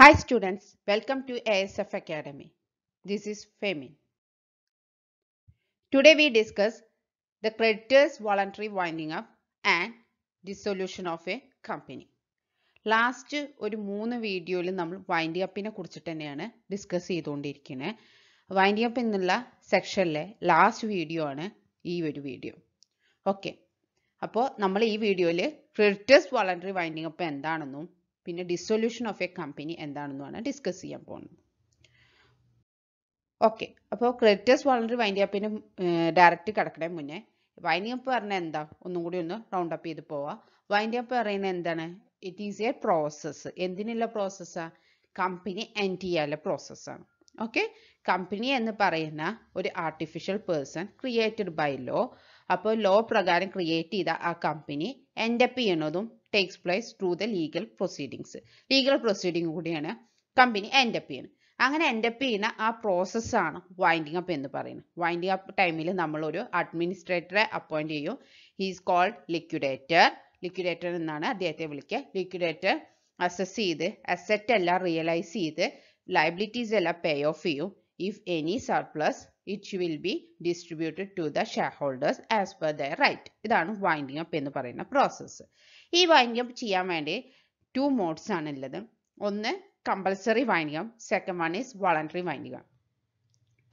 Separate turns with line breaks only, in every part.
Hi students, welcome to ASF Academy. This is Femin. Today we discuss the creditor's voluntary winding up and dissolution of a company. Last ഒരു മൂന്ന് വീഡിയോയിൽ നമ്മൾ winding അപ്പിനെ കുറിച്ചിട്ട് തന്നെയാണ് discuss ചെയ്തുകൊണ്ടിരിക്കുന്നത് winding up എന്നുള്ള സെക്ഷനിലെ last video ആണ് ഈ ഒരു വീഡിയോ ഓക്കെ അപ്പോൾ നമ്മൾ ഈ വീഡിയോയിൽ ക്രെഡിറ്റേഴ്സ് വോളണ്ടറി വൈൻഡിംഗ് അപ്പ് എന്താണെന്നും പിന്നെ ഡിസൊല്യൂഷൻ ഓഫ് എ കമ്പനി എന്താണെന്നുമാണ് ഡിസ്കസ് ചെയ്യാൻ പോകുന്നത് ഓക്കെ അപ്പോൾ ക്രെഡിറ്റേഴ്സ് വളണ്ടറി വൈൻഡ് അപ്പിന് ഡയറക്റ്റ് കിടക്കണേ മുന്നേ വൈൻഡിങ് അപ്പ് പറഞ്ഞാൽ എന്താ ഒന്നും കൂടി ഒന്ന് റൗണ്ട് അപ്പ് ചെയ്ത് പോവാം വൈൻഡിങ് അപ്പ് പറയുന്നത് എന്താണ് ഇറ്റ് ഈസ് എ പ്രോസസ്സ് എന്തിനുള്ള പ്രോസസ്സാണ് കമ്പനി എൻഡ് ചെയ്യാനുള്ള പ്രോസസ്സാണ് ഓക്കെ കമ്പനി എന്ന് പറയുന്ന ഒരു artificial person created by law അപ്പോൾ ലോ പ്രകാരം ക്രിയേറ്റ് ചെയ്ത ആ കമ്പനി എൻഡപ്പ് ചെയ്യണതും takes place through the legal proceedings legal proceeding കൂടിയാണ് കമ്പനി എൻഡപ്പ് ചെയ്യുന്നത് അങ്ങനെ എൻഡപ്പ് ചെയ്യുന്ന ആ പ്രോസസ്സാണ് വൈൻഡിങ് അപ്പ് എന്ന് പറയുന്നത് വൈൻഡിങ് അപ്പ് ടൈമിൽ നമ്മളൊരു അഡ്മിനിസ്ട്രേറ്ററെ അപ്പോയിൻറ്റ് ചെയ്യും ഹീസ് കോൾഡ് ലിക്വിഡേറ്റർ ലിക്വിഡേറ്റർ എന്നാണ് അദ്ദേഹത്തെ വിളിക്കുക ലിക്വിഡേറ്റർ അസസ് ചെയ്ത് അസെറ്റ് എല്ലാം റിയലൈസ് ചെയ്ത് ലയബിലിറ്റീസ് എല്ലാം പേ ഓഫ് ചെയ്യും if any surplus it will be distributed to the shareholders as per the right ഇതാണ് വൈൻഡിങ് അപ്പ് എന്ന് പറയുന്ന പ്രോസസ്സ് ഈ വായനികം ചെയ്യാൻ വേണ്ടി ടു മോഡ്സ് ആണ് ഉള്ളത് ഒന്ന് കമ്പൽസറി വായനികം സെക്കൻഡ് വൺ ഈസ് വളണ്ടറി വായനികം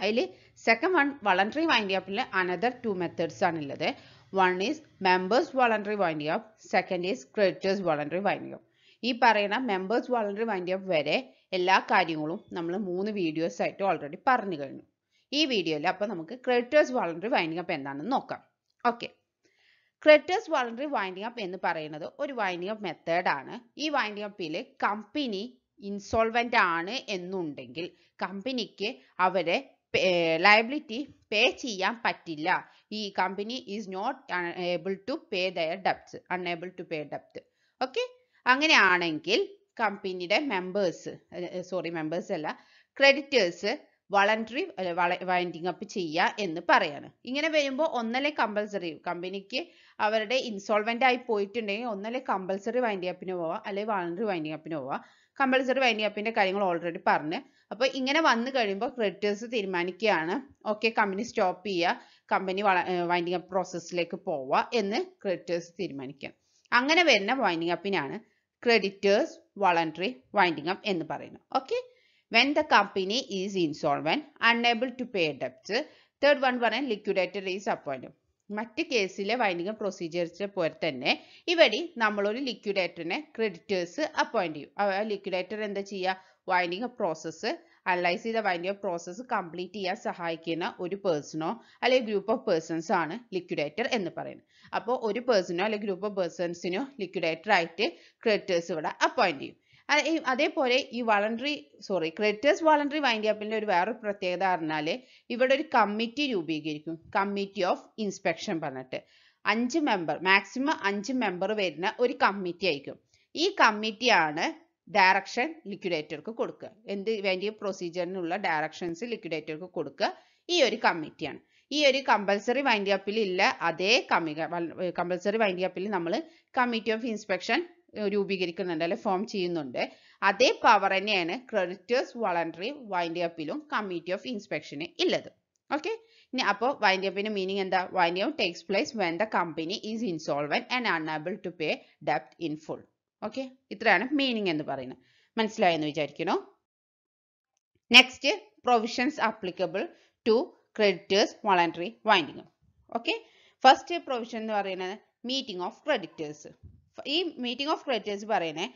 അതിൽ സെക്കൻഡ് വൺ വളണ്ടറി വായനികപ്പിൽ അനദർ ടു മെത്തേഡ്സ് ആണ് ഉള്ളത് വൺ ഈസ് മെമ്പേഴ്സ് വളണ്ടറി വായനികം സെക്കൻഡ് ഈസ് ക്രെഡിറ്റേഴ്സ് വളണ്ടറി വായനികം ഈ പറയുന്ന മെമ്പേഴ്സ് വളണ്ടറി വൈൻഡപ്പ് വരെ എല്ലാ കാര്യങ്ങളും നമ്മൾ മൂന്ന് വീഡിയോസ് ആയിട്ട് ഓൾറെഡി പറഞ്ഞു കഴിഞ്ഞു ഈ വീഡിയോയിൽ അപ്പോൾ നമുക്ക് ക്രെഡിറ്റേഴ്സ് വളണ്ടറി വൈൻഡിങ് അപ്പ് എന്താണെന്ന് നോക്കാം okay creditors voluntary winding up എന്ന് പറയുന്നത് ഒരു വൈൻഡിങ് അപ്പ് മെത്തേഡ് ആണ് ഈ വൈൻഡിങ് അപ്പിൽ കമ്പനി ഇൻസോൾവെൻ്റ് ആണ് എന്നുണ്ടെങ്കിൽ കമ്പനിക്ക് അവരെ ലയബിലിറ്റി പേ ചെയ്യാൻ പറ്റില്ല ഈ company is not able to pay their debts unable to pay ഡെപ്റ്റ് ഓക്കെ അങ്ങനെയാണെങ്കിൽ കമ്പനിയുടെ മെമ്പേഴ്സ് സോറി മെമ്പേഴ്സ് അല്ല ക്രെഡിറ്റേഴ്സ് വളണ്ടറി വൈൻഡിങ് അപ്പ് ചെയ്യുക എന്ന് പറയാണ് ഇങ്ങനെ വരുമ്പോൾ ഒന്നല്ലേ കമ്പൽസറി കമ്പനിക്ക് അവരുടെ ഇൻസോൾവെൻ്റ് ആയി പോയിട്ടുണ്ടെങ്കിൽ ഒന്നല്ലേ കമ്പൽസറി വൈൻഡിങ് അപ്പിന് പോവാം അല്ലെങ്കിൽ വളണ്ടറി വൈൻഡിങ് അപ്പിന് പോവാം കമ്പൽസറി വൈൻഡിങ് അപ്പിൻ്റെ കാര്യങ്ങൾ ഓൾറെഡി പറഞ്ഞു അപ്പോൾ ഇങ്ങനെ വന്നു കഴിയുമ്പോൾ ക്രെഡിറ്റേഴ്സ് തീരുമാനിക്കുകയാണ് ഓക്കെ കമ്പനി സ്റ്റോപ്പ് ചെയ്യുക കമ്പനി വൈൻഡിങ് അപ്പ് പ്രോസസ്സിലേക്ക് പോവുക എന്ന് ക്രെഡിറ്റേഴ്സ് തീരുമാനിക്കുക അങ്ങനെ വരുന്ന വൈൻഡിങ് അപ്പിനാണ് ക്രെഡിറ്റേഴ്സ് വളണ്ടറി വൈൻഡിങ് അപ്പ് എന്ന് പറയുന്നത് okay when the company is insolvent, unable to pay debts. Third one പറയാൻ ലിക്വിഡേറ്റർ ഈസ് അപ്പോയിൻറ്റും മറ്റ് കേസിലെ വൈൻഡിങ് പ്രൊസീജിയേഴ്സിനെ പോലെ തന്നെ ഇവിടെ നമ്മളൊരു ലിക്വിഡേറ്ററിനെ ക്രെഡിറ്റേഴ്സ് അപ്പോയിന്റ് ചെയ്യും ആ ലിക്വിഡേറ്റർ എന്താ ചെയ്യുക വൈൻഡിങ് പ്രോസസ്സ് അനലൈസ് ചെയ്ത വൈൻഡിങ് പ്രോസസ്സ് കംപ്ലീറ്റ് ചെയ്യാൻ സഹായിക്കുന്ന ഒരു പേഴ്സണോ അല്ലെങ്കിൽ ഗ്രൂപ്പ് ഓഫ് പേഴ്സൺസ് ആണ് ലിക്വിഡേറ്റർ എന്ന് പറയുന്നത് അപ്പോൾ ഒരു പേഴ്സണോ അല്ലെങ്കിൽ ഗ്രൂപ്പ് ഓഫ് പേഴ്സൺസിനോ ലിക്വിഡേറ്റർ ആയിട്ട് ക്രെഡിറ്റേഴ്സ് ഇവിടെ അപ്പോയിന്റ് ചെയ്യും അതേപോലെ ഈ voluntary sorry creditors voluntary wind അപ്പിൻ്റെ ഒരു വേറൊരു പ്രത്യേകത പറഞ്ഞാൽ ഇവിടെ ഒരു കമ്മിറ്റി രൂപീകരിക്കും കമ്മിറ്റി ഓഫ് ഇൻസ്പെക്ഷൻ പറഞ്ഞിട്ട് അഞ്ച് മെമ്പർ മാക്സിമം അഞ്ച് മെമ്പർ വരുന്ന ഒരു കമ്മിറ്റി ആയിരിക്കും ഈ കമ്മിറ്റിയാണ് ഡയറക്ഷൻ ലിക്വിഡേറ്റർക്ക് കൊടുക്കുക എന്ത് വേണ്ടി പ്രൊസീജിയറിനുള്ള ഡയറക്ഷൻസ് ലിക്വിഡേറ്റർക്ക് കൊടുക്കുക ഈ ഒരു കമ്മിറ്റിയാണ് ഈ ഒരു കമ്പൽസറി വൈൻഡ് അപ്പിൽ ഇല്ല അതേ കമ്മി കമ്പൽസറി വൈൻഡ് അപ്പിൽ നമ്മൾ കമ്മിറ്റി ഓഫ് ഇൻസ്പെക്ഷൻ രൂപീകരിക്കുന്നുണ്ട് അല്ലെ ഫോം ചെയ്യുന്നുണ്ട് അതേ പവർ തന്നെയാണ് ക്രെഡിറ്റേഴ്സ് വളണ്ടറി വൈൻഡ് അപ്പിലും കമ്മിറ്റി ഓഫ് ഇൻസ്പെക്ഷന് ഉള്ളത് ഓക്കെ ഇനി അപ്പോൾ വൈൻഡ് അപ്പിന്റെ മീനിങ് എന്താ wind up takes place when the company is insolvent and unable to pay ഡെപ്റ്റ് ഇൻ ഫുൾ ഓക്കെ ഇത്രയാണ് മീനിങ് എന്ന് പറയുന്നത് മനസ്സിലായെന്ന് വിചാരിക്കണോ next provisions applicable to creditors voluntary winding okay first provision എന്ന് പറയുന്നത് മീറ്റിംഗ് ഓഫ് ക്രെഡിറ്റേഴ്സ് ഈ മീറ്റിംഗ് ഓഫ് ക്രെഡിറ്റേഴ്സ് പറയുന്നത്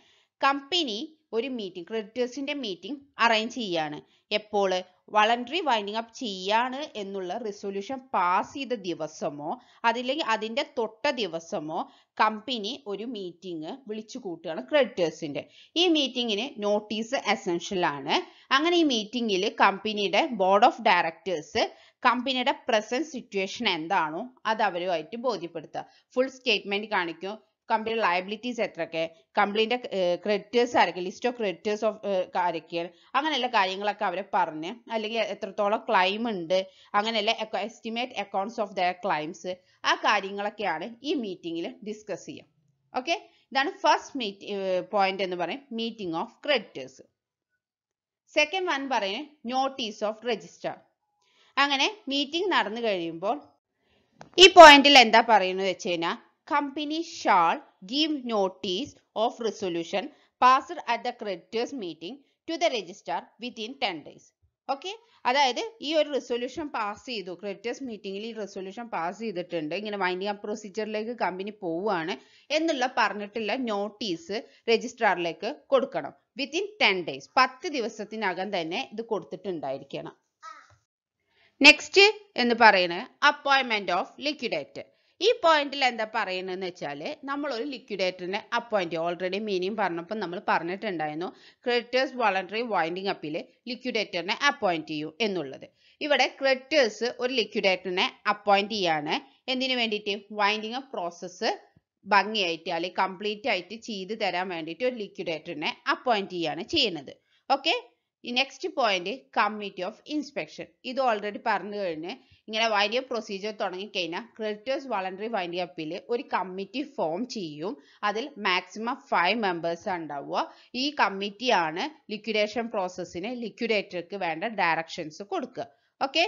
കമ്പനി ഒരു മീറ്റിംഗ് ക്രെഡിറ്റേഴ്സിന്റെ മീറ്റിംഗ് അറേഞ്ച് ചെയ്യാണ് എപ്പോൾ വളണ്ടറി വൈൻഡിങ് അപ്പ് ചെയ്യാണ് എന്നുള്ള റിസൊല്യൂഷൻ പാസ് ചെയ്ത ദിവസമോ അതില്ലെങ്കിൽ അതിൻ്റെ തൊട്ട ദിവസമോ കമ്പനി ഒരു മീറ്റിംഗ് വിളിച്ചു കൂട്ടുകയാണ് ക്രെഡിറ്റേഴ്സിൻ്റെ ഈ മീറ്റിങ്ങിന് നോട്ടീസ് എസെൻഷ്യൽ ആണ് അങ്ങനെ ഈ മീറ്റിങ്ങിൽ കമ്പനിയുടെ ബോർഡ് ഓഫ് ഡയറക്ടേഴ്സ് കമ്പനിയുടെ പ്രസന്റ് സിറ്റുവേഷൻ എന്താണോ അത് അവരുമായിട്ട് ബോധ്യപ്പെടുത്തുക ഫുൾ സ്റ്റേറ്റ്മെന്റ് കാണിക്കും കമ്പനിയുടെ ലയബിലിറ്റീസ് എത്രയൊക്കെ കമ്പനിയുടെ ക്രെഡിറ്റേഴ്സ് ആരൊക്കെ ലിസ്റ്റ് ഓഫ് ക്രെഡിറ്റേഴ്സ് ഓഫ് ആരൊക്കെയാണ് അങ്ങനെയുള്ള കാര്യങ്ങളൊക്കെ അവരെ പറഞ്ഞ് അല്ലെങ്കിൽ എത്രത്തോളം ക്ലൈം ഉണ്ട് അങ്ങനെയുള്ള estimate accounts of their claims ആ കാര്യങ്ങളൊക്കെയാണ് ഈ മീറ്റിംഗിൽ ഡിസ്കസ് ചെയ്യാം ഓക്കെ ഇതാണ് ഫസ്റ്റ് മീറ്റ് പോയിന്റ് എന്ന് പറയും meeting of creditors second one പറയുന്നത് നോട്ടീസ് ഓഫ് രജിസ്റ്റർ അങ്ങനെ മീറ്റിംഗ് നടന്നു കഴിയുമ്പോൾ ഈ പോയിന്റിൽ എന്താ പറയുന്നത് വെച്ച് കഴിഞ്ഞാൽ company shall give notice of resolution passed at the creditors meeting to the registrar within 10 days. Okay അതായത് ഈ ഒരു റെസൊല്യൂഷൻ പാസ് ചെയ്തു ക്രെഡിറ്റേഴ്സ് മീറ്റിംഗിൽ ഈ റെസൊല്യൂഷൻ പാസ് ചെയ്തിട്ടുണ്ട് ഇങ്ങനെ വൈൻഡിങ് അപ്പ് പ്രൊസീജിയറിലേക്ക് കമ്പനി പോവുകയാണ് എന്നുള്ള പറഞ്ഞിട്ടുള്ള നോട്ടീസ് രജിസ്ട്രാറിലേക്ക് കൊടുക്കണം വിത്തിൻ ടെൻ ഡേയ്സ് പത്ത് ദിവസത്തിനകം തന്നെ ഇത് കൊടുത്തിട്ടുണ്ടായിരിക്കണം നെക്സ്റ്റ് എന്ന് പറയുന്നത് അപ്പോയിൻമെന്റ് ഓഫ് ലിക്വിഡേറ്റർ ഈ പോയിന്റിൽ എന്താ പറയുന്നതെന്ന് വെച്ചാൽ നമ്മൾ ഒരു ലിക്വിഡേറ്ററിനെ അപ്പോയിന്റ് ഓൾറെഡി മീനിങ് പറഞ്ഞപ്പോൾ നമ്മൾ പറഞ്ഞിട്ടുണ്ടായിരുന്നു ക്രെഡിറ്റേഴ്സ് വോളണ്ടറി വൈൻഡിങ് അപ്പിൽ ലിക്വിഡേറ്ററിനെ അപ്പോയിന്റ് ചെയ്യും എന്നുള്ളത് ഇവിടെ ക്രെഡിറ്റേഴ്സ് ഒരു ലിക്വിഡേറ്ററിനെ അപ്പോയിന്റ് ചെയ്യാണ് എന്തിനു വേണ്ടിയിട്ട് വൈൻഡിങ് അപ്പ് പ്രോസസ്സ് ഭംഗിയായിട്ട് അല്ലെങ്കിൽ കംപ്ലീറ്റ് ആയിട്ട് ചെയ്ത് തരാൻ വേണ്ടിയിട്ട് ഒരു ലിക്വിഡേറ്ററിനെ അപ്പോയിന്റ് ചെയ്യാണ് ചെയ്യുന്നത് okay next point committee of inspection ഇത് ഓൾറെഡി പറഞ്ഞു കഴിഞ്ഞ് ഇങ്ങനെ വൈൻഡിങ് പ്രൊസീജിയർ തുടങ്ങിക്കഴിഞ്ഞാൽ ക്രെഡിറ്റേഴ്സ് വളണ്ടറി വൈൻഡ് അപ്പിൽ ഒരു കമ്മിറ്റി ഫോം ചെയ്യും അതിൽ മാക്സിമം ഫൈവ് മെമ്പേഴ്സ് ഉണ്ടാവുക ഈ കമ്മിറ്റിയാണ് ലിക്വിഡേഷൻ പ്രോസസ്സിന് ലിക്വിഡേറ്റർക്ക് വേണ്ട ഡയറക്ഷൻസ് കൊടുക്കുക ഓക്കെ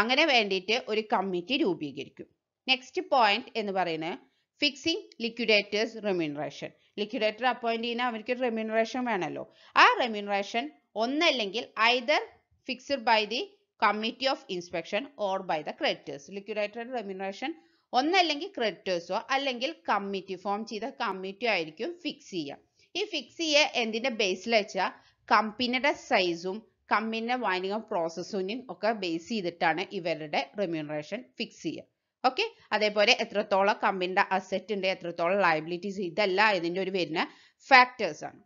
അങ്ങനെ വേണ്ടിയിട്ട് ഒരു കമ്മിറ്റി രൂപീകരിക്കും നെക്സ്റ്റ് പോയിന്റ് എന്ന് പറയുന്നത് fixing liquidator's remuneration liquidator appoint ചെയ്യുന്ന അവർക്ക് റെമ്യൂണറേഷൻ വേണമല്ലോ ആ റെമ്യൂണറേഷൻ ഒന്നല്ലെങ്കിൽ either fixed by the committee of inspection or by the creditors liquidated remuneration ഒന്നല്ലെങ്കിൽ ക്രെഡിറ്റേഴ്സോ അല്ലെങ്കിൽ കമ്മിറ്റി ഫോം ചെയ്ത കമ്മിറ്റി ആയിരിക്കും ഫിക്സ് ചെയ്യുക ഈ ഫിക്സ് ചെയ്യുക എന്തിൻ്റെ ബേസിൽ വെച്ചാൽ കമ്പനിയുടെ സൈസും കമ്പനിയുടെ വൈനിങ് പ്രോസസ്സിനും ഒക്കെ ബേസ് ചെയ്തിട്ടാണ് ഇവരുടെ റെമ്യൂണറേഷൻ ഫിക്സ് ചെയ്യുക ഓക്കെ അതേപോലെ എത്രത്തോളം കമ്പനിയുടെ അസറ്റ് ഉണ്ട് എത്രത്തോളം ലയബിലിറ്റീസ് ഇതല്ല ഇതിൻ്റെ ഒരു വരുന്ന ഫാക്ടേഴ്സ് ആണ്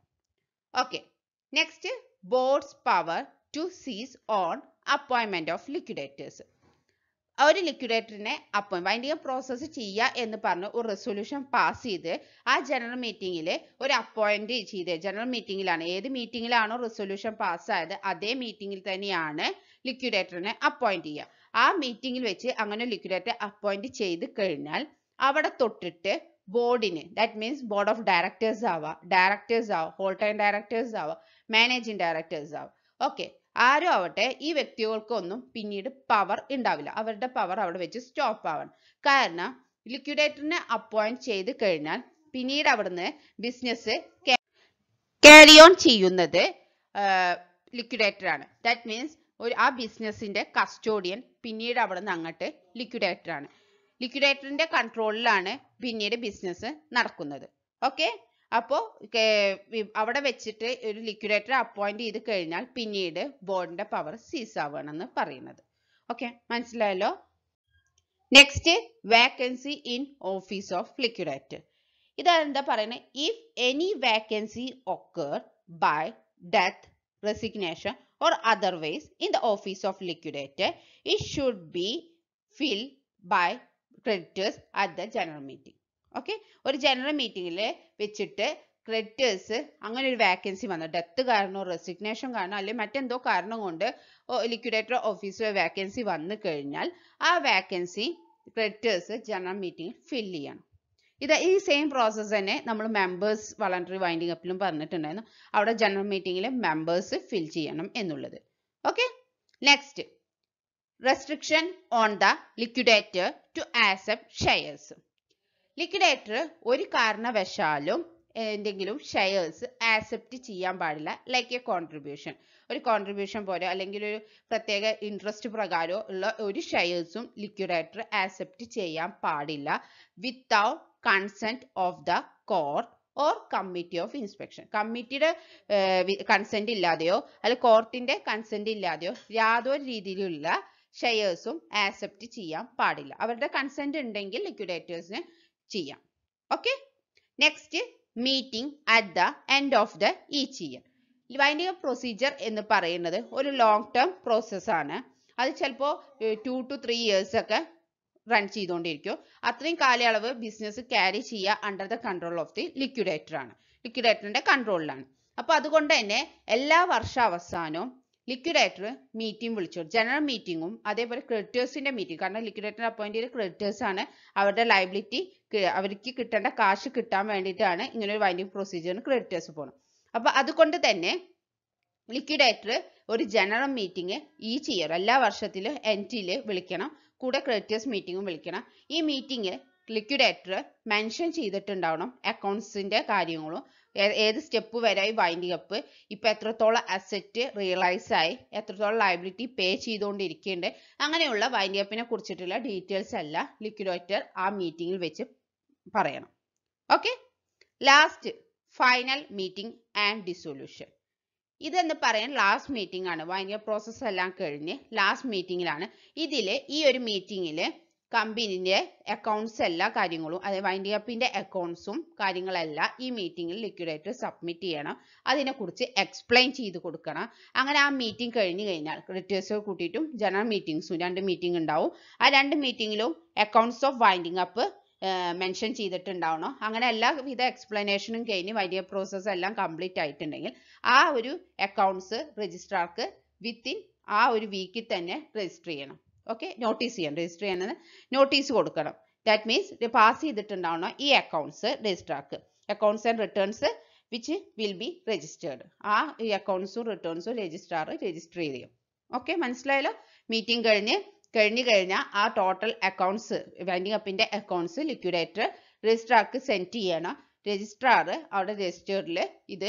okay next board's power to cease on appointment of liquidators ഒരു ലിക്വിഡേറ്ററിനെ അപ്പോയിൻ വൈൻഡിങ് പ്രോസസ്സ് ചെയ്യുക എന്ന് പറഞ്ഞ് ഒരു റെസൊല്യൂഷൻ പാസ് ചെയ്ത് ആ ജനറൽ മീറ്റിങ്ങിൽ ഒരു അപ്പോയിൻ്റ് ചെയ്ത് ജനറൽ മീറ്റിംഗിലാണ് ഏത് മീറ്റിംഗിലാണോ റെസൊല്യൂഷൻ പാസ്സായത് അതേ മീറ്റിംഗിൽ തന്നെയാണ് ലിക്വിഡേറ്ററിനെ അപ്പോയിൻറ്റ് ചെയ്യുക ആ മീറ്റിംഗിൽ വെച്ച് അങ്ങനെ ലിക്വിഡേറ്റർ അപ്പോയിൻറ്റ് ചെയ്ത് കഴിഞ്ഞാൽ അവിടെ തൊട്ടിട്ട് ബോർഡിന് that means board of directors ആവാം ഡയറക്ടേഴ്സ് ആവാം ഹോൾ ടൈം ഡയറക്ടേഴ്സ് ആവാം മാനേജിങ് ഡയറക്ടേഴ്സ് ആവാം ഓക്കെ ആരും ആവട്ടെ ഈ വ്യക്തികൾക്കൊന്നും പിന്നീട് പവർ ഉണ്ടാവില്ല അവരുടെ പവർ അവിടെ വെച്ച് സ്റ്റോപ്പ് ആവണം കാരണം ലിക്വിഡേറ്ററിനെ അപ്പോയിന്റ് ചെയ്ത് കഴിഞ്ഞാൽ പിന്നീട് അവിടുന്ന് ബിസിനസ് കാരി ഓൺ ചെയ്യുന്നത് ലിക്വിഡേറ്റർ ആണ് ദാറ്റ് മീൻസ് ഒരു ആ ബിസിനസ്സിന്റെ കസ്റ്റോഡിയൻ പിന്നീട് അവിടെ നിന്ന് അങ്ങോട്ട് ലിക്വിഡേറ്റർ ആണ് ലിക്വിഡേറ്ററിന്റെ കൺട്രോളിലാണ് പിന്നീട് ബിസിനസ് നടക്കുന്നത് ഓക്കെ അപ്പോൾ അവിടെ വെച്ചിട്ട് ഒരു ലിക്വിഡേറ്റർ അപ്പോയിന്റ് ചെയ്ത് കഴിഞ്ഞാൽ പിന്നീട് ബോർഡിന്റെ പവർ സീസ് ആവുകയാണെന്ന് പറയുന്നത് ഓക്കെ മനസ്സിലായല്ലോ next vacancy in office of liquidator ഇതെന്താ പറയുന്നത് if any vacancy occur by death resignation or otherwise in the office of liquidator it should be filled by creditors at the general meeting okay ഒരു general മീറ്റിംഗിൽ വെച്ചിട്ട് creditors അങ്ങനെ ഒരു vacancy വന്നു death കാരണമോ resignation കാരണോ അല്ലെങ്കിൽ മറ്റെന്തോ കാരണം കൊണ്ട് ലിക്വിഡേറ്റർ ഓഫീസിൽ വാക്കൻസി വന്നു കഴിഞ്ഞാൽ ആ വാക്കൻസി ക്രെഡിറ്റേഴ്സ് ജനറൽ മീറ്റിംഗിൽ ഫില്ല് ചെയ്യണം ഇത് ഈ സെയിം പ്രോസസ്സ് തന്നെ നമ്മൾ മെമ്പേഴ്സ് വളണ്ടറി വൈൻഡിങ് അപ്പിലും പറഞ്ഞിട്ടുണ്ടായിരുന്നു അവിടെ ജനറൽ മീറ്റിംഗിൽ മെമ്പേഴ്സ് ഫിൽ ചെയ്യണം എന്നുള്ളത് okay next restriction on the liquidator to accept shares liquidator ഒരു കാരണവശാലും എന്തെങ്കിലും ഷെയർസ് ആക്സെപ്റ്റ് ചെയ്യാൻ പാടില്ല ലൈക്ക് എ കോൺട്രിബ്യൂഷൻ ഒരു കോൺട്രിബ്യൂഷൻ പോലെ അല്ലെങ്കിൽ ഒരു പ്രത്യേക ഇൻട്രസ്റ്റ് പ്രകാരമോ ഉള്ള ഒരു ഷെയർസും ലിക്വിഡേറ്റർ ആക്സെപ്റ്റ് ചെയ്യാൻ പാടില്ല without consent of the court or committee of inspection കമ്മിറ്റിയുടെ കൺസെന്റ് ഇല്ലാതെയോ അല്ല കോർട്ടിന്റെ കൺസെന്റ് ഇല്ലാതെയോ യാതൊരു രീതിയിലുള്ള ഷെയർസും ആക്സെപ്റ്റ് ചെയ്യാൻ പാടില്ല അവരുടെ കൺസെന്റ് ഉണ്ടെങ്കിൽ ലിക്വിഡേറ്റേഴ്സിന് ചെയ്യാം okay next meeting at the end of the each year winding procedure എന്ന് പറയുന്നത് ഒരു ലോങ് ടേം പ്രോസസ്സാണ് അത് ചിലപ്പോൾ ടു ടു ത്രീ ഇയേഴ്സ് ഒക്കെ റൺ ചെയ്തുകൊണ്ടിരിക്കും അത്രയും കാലയളവ് ബിസിനസ് ക്യാരി ചെയ്യുക under the control of the liquidator ആണ് ലിക്വിഡേറ്ററിന്റെ കൺട്രോളിലാണ് അപ്പോൾ അതുകൊണ്ട് തന്നെ എല്ലാ വർഷാവസാനവും ലിക്വിഡേറ്റർ മീറ്റിംഗ് വിളിച്ചു ജനറൽ മീറ്റിങ്ങും അതേപോലെ ക്രെഡിറ്റേഴ്സിന്റെ മീറ്റിംഗ് കാരണം ലിക്വിഡേറ്റർ അപ്പോയിന്റ് ചെയ്ത ക്രെഡിറ്റേഴ്സ് ആണ് അവരുടെ ലയബിലിറ്റി അവർക്ക് കിട്ടേണ്ട കാശ് കിട്ടാൻ വേണ്ടിയിട്ടാണ് ഇങ്ങനെ ഒരു വൈൻഡിങ് പ്രൊസീജിയറിന് ക്രെഡിറ്റേഴ്സ് പോകണം അപ്പൊ അതുകൊണ്ട് തന്നെ ലിക്വിഡേറ്റർ ഒരു ജനറൽ മീറ്റിംഗ് ഈ ചെയ്യണം എല്ലാ വർഷത്തിലും എൻറ്റിൽ വിളിക്കണം കൂടെ ക്രെഡിറ്റേഴ്സ് മീറ്റിംഗും വിളിക്കണം ഈ മീറ്റിംഗ് ലിക്വിഡേറ്റർ മെൻഷൻ ചെയ്തിട്ടുണ്ടാവണം അക്കൗണ്ട്സിന്റെ കാര്യങ്ങളും ഏത് സ്റ്റെപ്പ് വരെ വൈൻഡിങ് അപ്പ് ഇപ്പോൾ എത്രത്തോളം അസറ്റ് റിയലൈസ് ആയി എത്രത്തോളം ലയബിലിറ്റി പേ ചെയ്തുകൊണ്ടിരിക്കുന്നുണ്ട് അങ്ങനെയുള്ള വൈൻഡിങ് അപ്പിനെ കുറിച്ചിട്ടുള്ള ഡീറ്റെയിൽസ് അല്ല ലിക്വിഡേറ്റർ ആ മീറ്റിംഗിൽ വെച്ച് പറയണം okay last final meeting and dissolution ഇതെന്ന് പറയാൻ ലാസ്റ്റ് മീറ്റിംഗ് ആണ് വൈൻഡിങ് പ്രോസസ്സ് എല്ലാം കഴിഞ്ഞ് ലാസ്റ്റ് മീറ്റിംഗിലാണ് ഇതിൽ ഈ ഒരു മീറ്റിംഗിൽ കമ്പനീൻ്റെ അക്കൗണ്ട്സ് എല്ലാ കാര്യങ്ങളും അതായത് വൈൻഡിങ് അപ്പിൻ്റെ അക്കൗണ്ട്സും കാര്യങ്ങളെല്ലാം ഈ മീറ്റിംഗിൽ ലിക്വിഡേറ്റർ സബ്മിറ്റ് ചെയ്യണം അതിനെക്കുറിച്ച് എക്സ്പ്ലെയിൻ ചെയ്ത് കൊടുക്കണം അങ്ങനെ ആ മീറ്റിംഗ് കഴിഞ്ഞ് കഴിഞ്ഞാൽ ക്രെഡിറ്റേഴ്സ് കൂട്ടിയിട്ടും ജനറൽ മീറ്റിംഗ്സും രണ്ട് മീറ്റിംഗ് ഉണ്ടാവും ആ രണ്ട് മീറ്റിംഗിലും accounts of winding up mention ചെയ്തിട്ടുണ്ടാവണം അങ്ങനെ എല്ലാവിധ എക്സ്പ്ലനേഷനും കഴിഞ്ഞ് വലിയ പ്രോസസ്സ് എല്ലാം കംപ്ലീറ്റ് ആയിട്ടുണ്ടെങ്കിൽ ആ ഒരു അക്കൗണ്ട്സ് രജിസ്ട്രാർക്ക് വിത്തിൻ ആ ഒരു വീക്കിൽ തന്നെ രജിസ്റ്റർ ചെയ്യണം ഓക്കെ നോട്ടീസ് ചെയ്യണം രജിസ്റ്റർ ചെയ്യാനെന്ന് നോട്ടീസ് കൊടുക്കണം ദാറ്റ് മീൻസ് പാസ് ചെയ്തിട്ടുണ്ടാവണം ഈ അക്കൗണ്ട്സ് രജിസ്റ്റർ ആക്കുക accounts and returns which will be registered ആ ഈ അക്കൗണ്ട്സും റിട്ടേൺസും രജിസ്ട്രാർ രജിസ്റ്റർ ചെയ്യും ഓക്കെ മനസ്സിലായല്ലോ മീറ്റിംഗ് കഴിഞ്ഞ് കഴിഞ്ഞു കഴിഞ്ഞാൽ ആ ടോട്ടൽ അക്കൗണ്ട്സ് വാൻഡിംഗ് അപ്പിൻ്റെ അക്കൗണ്ട്സ് ലിക്വിഡേറ്റർ രജിസ്ട്രാർക്ക് സെൻഡ് ചെയ്യണം രജിസ്ട്രാർ അവിടെ രജിസ്റ്റേർഡിൽ ഇത്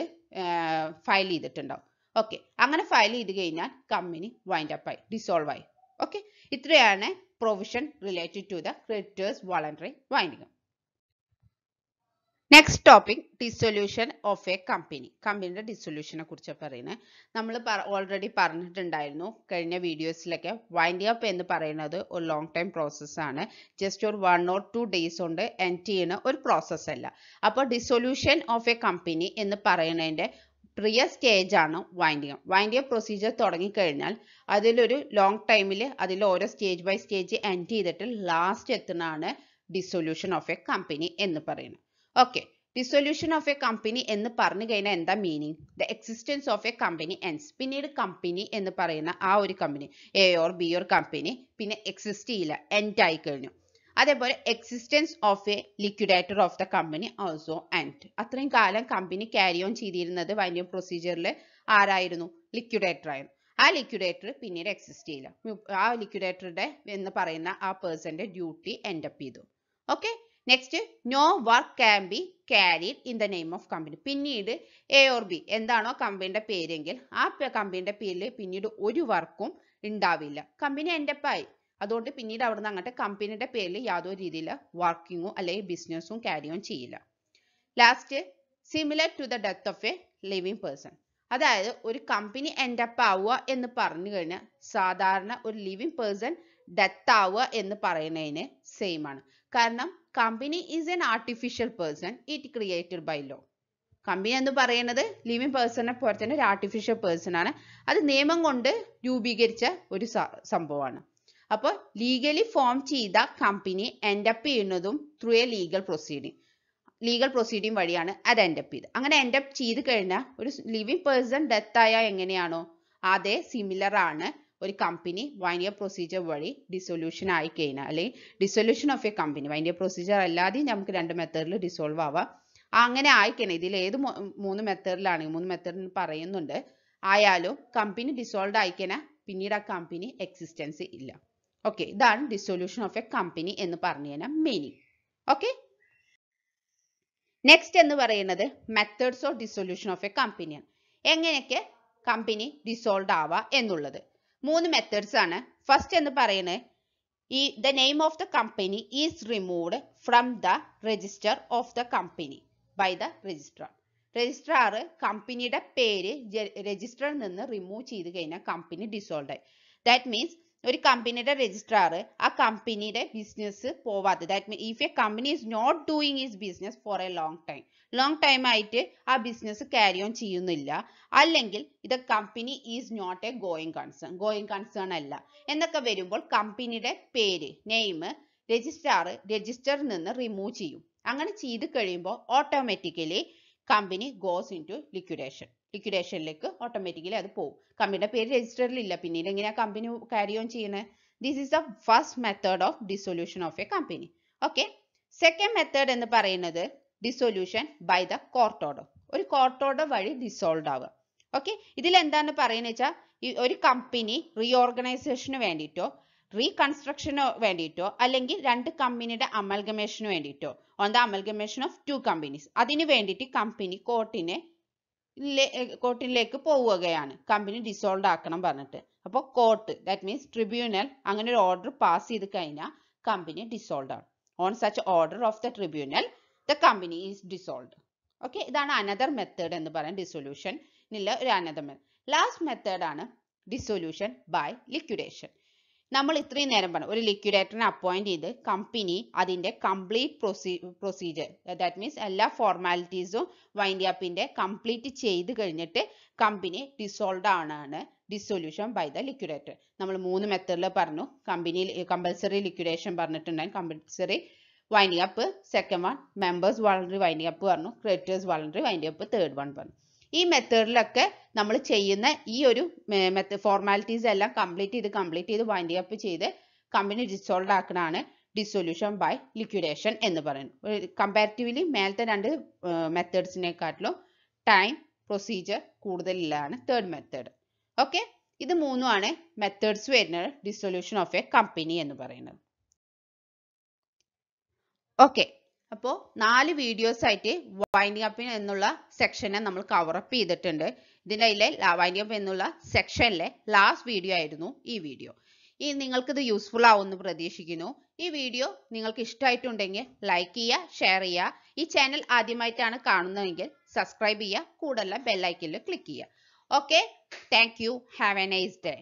ഫയൽ ചെയ്തിട്ടുണ്ടാവും ഓക്കെ അങ്ങനെ ഫയൽ ചെയ്ത് കഴിഞ്ഞാൽ കമ്പനി വൈൻഡ് അപ്പായി ഡിസോൾവ് ആയി ഓക്കെ ഇത്രയാണ് provision related to the creditors voluntary winding next topic dissolution of a company കമ്പനിയുടെ ഡിസൊല്യൂഷനെ കുറിച്ച് പറയുന്നത് നമ്മൾ ഓൾറെഡി പറഞ്ഞിട്ടുണ്ടായിരുന്നു കഴിഞ്ഞ വീഡിയോസിലൊക്കെ വൈൻഡ് അപ്പ് എന്ന് പറയുന്നത് ഒരു ലോങ് ടൈം പ്രോസസ്സാണ് ജസ്റ്റ് ഒരു വൺ ഓർ ടു ഡേയ്സ് കൊണ്ട് എൻഡ് ചെയ്യുന്ന ഒരു പ്രോസസ്സല്ല അപ്പോൾ ഡിസൊല്യൂഷൻ ഓഫ് എ കമ്പനി എന്ന് പറയുന്നതിൻ്റെ പ്രിയ സ്റ്റേജ് ആണ് വൈൻഡിങ് വൈൻഡിങ് പ്രൊസീജിയർ തുടങ്ങിക്കഴിഞ്ഞാൽ അതിലൊരു ലോങ് ടൈമിൽ അതിൽ ഓരോ സ്റ്റേജ് ബൈ സ്റ്റേജ് എൻഡ് ചെയ്തിട്ട് ലാസ്റ്റ് എത്തുന്നതാണ് ഡിസൊല്യൂഷൻ ഓഫ് എ കമ്പനി എന്ന് പറയുന്നത് okay dissolution of a company എന്ന് പറഞ്ഞു കഴിഞ്ഞാൽ എന്താ meaning the existence of a company ends പിന്നീട് കമ്പനി എന്ന് പറയുന്ന ആ ഒരു company A or B or company പിന്നെ എക്സിസ്റ്റ് ചെയ്യില്ല എൻഡ് ആയി കഴിഞ്ഞു അതേപോലെ existence of a liquidator of the company also and അത്രയും കാലം കമ്പനി ക്യാരി ഓൺ ചെയ്തിരുന്നത് വലിയ പ്രൊസീജിയറിൽ ആരായിരുന്നു ലിക്വിഡേറ്റർ ആയിരുന്നു ആ ലിക്വിഡേറ്റർ പിന്നീട് എക്സിസ്റ്റ് ചെയ്യില്ല ആ ലിക്വിഡേറ്ററുടെ എന്ന് പറയുന്ന ആ പേഴ്സന്റെ ഡ്യൂട്ടി എൻഡപ്പ് ചെയ്തു okay next no work can be carried in the name of company പിന്നീട് എ ഓർ ബി എന്താണോ കമ്പനിയുടെ പേരെങ്കിൽ ആ കമ്പനിയുടെ പേരിൽ പിന്നീട് ഒരു വർക്കും ഉണ്ടാവില്ല കമ്പനി എൻഡപ്പായി അതുകൊണ്ട് പിന്നീട് അവിടുന്ന് അങ്ങോട്ട് കമ്പനിയുടെ പേരിൽ യാതൊരു രീതിയിൽ വർക്കിങ്ങോ അല്ലെങ്കിൽ ബിസിനസ്സും ക്യാരി ഓൺ ചെയ്യില്ല last similar to the death of a living person അതായത് ഒരു കമ്പനി എൻഡപ്പ് ആവുക എന്ന് പറഞ്ഞു കഴിഞ്ഞാൽ സാധാരണ ഒരു ലിവിങ് പേഴ്സൺ ഡെത്ത് ആവുക എന്ന് പറയുന്നതിന് സെയിം ആണ് കാരണം company is an artificial person it created by law company എന്ന് പറയുന്നത് ലിവിങ് പേഴ്സണെ പോലെ തന്നെ ഒരു ആർട്ടിഫിഷ്യൽ പേഴ്സൺ ആണ് അത് നിയമം കൊണ്ട് രൂപീകരിച്ച ഒരു സംഭവമാണ് അപ്പോൾ ലീഗലി ഫോം ചെയ്ത കമ്പനി എൻഡപ്പ് ചെയ്യുന്നതും through a legal proceeding legal proceeding വഴിയാണ് അത് എൻഡപ്പ് ചെയ്ത് അങ്ങനെ എൻഡപ്പ് ചെയ്ത് കഴിഞ്ഞാൽ ഒരു ലിവിങ് പേഴ്സൺ ഡെത്ത് ആയാൽ എങ്ങനെയാണോ അതേ സിമിലർ ആണ് ഒരു കമ്പനി വൈനിയ പ്രൊസീജിയർ വഴി ഡിസൊല്യൂഷൻ ആയി കഴിഞ്ഞാൽ അല്ലെങ്കിൽ ഡിസൊല്യൂഷൻ ഓഫ് എ കമ്പനി വൈനിയ പ്രൊസീജിയർ അല്ലാതെയും നമുക്ക് രണ്ട് മെത്തേഡിൽ ഡിസോൾവ് ആവാം അങ്ങനെ ആയിക്കണം ഇതിൽ ഏത് മൂന്ന് മെത്തേഡിലാണ് മൂന്ന് മെത്തേഡിൽ പറയുന്നുണ്ട് ആയാലും കമ്പനി ഡിസോൾവ് ആയിക്കഴിഞ്ഞാൽ പിന്നീട് ആ കമ്പനി എക്സിസ്റ്റൻസ് ഇല്ല ഓക്കെ ഇതാണ് ഡിസൊല്യൂഷൻ ഓഫ് എ കമ്പനി എന്ന് പറഞ്ഞു തരാം മീനിങ് ഓക്കെ നെക്സ്റ്റ് എന്ന് പറയുന്നത് methods of dissolution of a കമ്പനിയാണ് എങ്ങനെയൊക്കെ കമ്പനി ഡിസോൾവ് ആവാ എന്നുള്ളത് മൂന്ന് മെത്തേഡ്സ് ആണ് ഫസ്റ്റ് എന്ന് പറയുന്നത് ഈ the name of the company is removed from the register of the company by the registrar registrar കമ്പനിയുടെ പേര് രജിസ്റ്ററിൽ നിന്ന് റിമൂവ് ചെയ്ത് കഴിഞ്ഞാൽ കമ്പനി ഡിസോൾവ് ആയി ദാറ്റ് മീൻസ് ഒരു കമ്പനിയുടെ രജിസ്ട്രാർ ആ കമ്പനിയുടെ ബിസിനസ് പോവാതെ that mean if a company is not doing is business for a long time long time ആയിട്ട് ആ ബിസിനസ് ക്യാരി ഓൺ ചെയ്യുന്നില്ല അല്ലെങ്കിൽ ഇത് company is not a going concern going concern അല്ല എന്നൊക്കെ വരുമ്പോൾ കമ്പനിയുടെ പേര് നെയിം രജിസ്ട്രാർ രജിസ്റ്ററിൽ നിന്ന് റിമൂവ് ചെയ്യും അങ്ങനെ ചെയ്ത് കഴിയുമ്പോൾ automatically company goes into liquidation ലിക്വിഡേഷനിലേക്ക് ഓട്ടോമാറ്റിക്കലി അത് പോകും കമ്പനിയുടെ പേര് രജിസ്റ്ററിൽ ഇല്ല പിന്നീട് എങ്ങനെയാ കമ്പനി കാരി ഓൺ ചെയ്യണേ this is the first method of dissolution of a company okay second method എന്ന് പറയുന്നത് dissolution by the court order ഒരു കോർട്ട് ഓർഡർ വഴി ഡിസോൾവ് ആവുക ഓക്കെ ഇതിൽ എന്താണ് പറയുന്നത് വെച്ചാൽ ഒരു കമ്പനി റീഓർഗനൈസേഷന് വേണ്ടിയിട്ടോ റീകൺസ്ട്രക്ഷനോ വേണ്ടിയിട്ടോ അല്ലെങ്കിൽ രണ്ട് കമ്പനിയുടെ അമൽഗമേഷന് വേണ്ടിയിട്ടോ on the amalgamation of two companies അതിന് വേണ്ടിയിട്ട് കമ്പനി കോർട്ടിനെ കോർട്ടിലേക്ക് പോവുകയാണ് കമ്പനി ഡിസോൾവ് ആക്കണം പറഞ്ഞിട്ട് അപ്പോൾ കോർട്ട് ദാറ്റ് മീൻസ് ട്രിബ്യൂണൽ അങ്ങനെ ഒരു ഓർഡർ പാസ് ചെയ്ത് കഴിഞ്ഞാൽ കമ്പനി ഡിസോൾവ് ആണ് on such order of the tribunal the company is dissolve okay ഇതാണ് അനദർ മെത്തേഡ് എന്ന് പറയുന്നത് ഡിസൊല്യൂഷൻ ഒരു അനദർ മെത്തേഡ് ലാസ്റ്റ് മെത്തേഡ് ആണ് ഡിസൊല്യൂഷൻ ബൈ ലിക്വിഡേഷൻ നമ്മൾ ഇത്രയും നേരം പറഞ്ഞു ഒരു ലിക്വിഡേറ്ററിനെ അപ്പോയിന്റ് ചെയ്ത് കമ്പനി അതിൻ്റെ കംപ്ലീറ്റ് പ്രൊസീ പ്രൊസീജിയർ ദാറ്റ് മീൻസ് എല്ലാ ഫോർമാലിറ്റീസും വൈൻഡ് അപ്പിൻ്റെ കംപ്ലീറ്റ് ചെയ്ത് കഴിഞ്ഞിട്ട് കമ്പനി ഡിസോൾവ് ആണ് ഡിസൊല്യൂഷൻ ബൈ ദ ലിക്വിഡേറ്റർ നമ്മൾ മൂന്ന് മെത്തേഡിൽ പറഞ്ഞു കമ്പനിയിൽ കമ്പൽസറി ലിക്വിഡേഷൻ പറഞ്ഞിട്ടുണ്ടായിരുന്നു compulsory wind up second one members voluntary winding up പറഞ്ഞു creditors voluntary winding up third one പറഞ്ഞു ഈ മെത്തേഡിലൊക്കെ നമ്മൾ ചെയ്യുന്ന ഈ ഒരു മെത്ത ഫോർമാലിറ്റീസ് എല്ലാം കംപ്ലീറ്റ് ചെയ്ത് കംപ്ലീറ്റ് ചെയ്ത് വൈൻഡ് അപ്പ് ചെയ്ത് കമ്പനി ഡിസോൾവ് ആക്കണതാണ് ഡിസൊല്യൂഷൻ ബൈ ലിക്വിഡേഷൻ എന്ന് പറയുന്നത് കമ്പാരിറ്റീവ്ലി മേലത്തെ രണ്ട് മെത്തേഡ്സിനെക്കാട്ടിലും ടൈം പ്രൊസീജിയർ കൂടുതലുള്ളതാണ് തേർഡ് മെത്തേഡ് ഓക്കെ ഇത് മൂന്നുമാണ് മെത്തേഡ്സ് വരുന്നത് ഡിസൊല്യൂഷൻ ഓഫ് എ കമ്പനി എന്ന് പറയുന്നത് ഓക്കെ അപ്പോൾ നാല് വീഡിയോസ് ആയിട്ട് വൈൻഡിങ് അപ്പിന് എന്നുള്ള സെക്ഷനെ നമ്മൾ കവറപ്പ് ചെയ്തിട്ടുണ്ട് ഇതിൻ്റെ അതിലെ വൈൻഡിങ് അപ്പ് എന്നുള്ള സെക്ഷനിലെ ലാസ്റ്റ് വീഡിയോ ആയിരുന്നു ഈ വീഡിയോ ഈ നിങ്ങൾക്കിത് യൂസ്ഫുൾ ആവുമെന്ന് പ്രതീക്ഷിക്കുന്നു ഈ വീഡിയോ നിങ്ങൾക്ക് ഇഷ്ടമായിട്ടുണ്ടെങ്കിൽ ലൈക്ക് ചെയ്യുക ഷെയർ ചെയ്യുക ഈ ചാനൽ ആദ്യമായിട്ടാണ് കാണുന്നതെങ്കിൽ സബ്സ്ക്രൈബ് ചെയ്യുക ബെൽ ബെല്ലൈക്കിൽ ക്ലിക്ക് ചെയ്യുക okay thank you have a nice day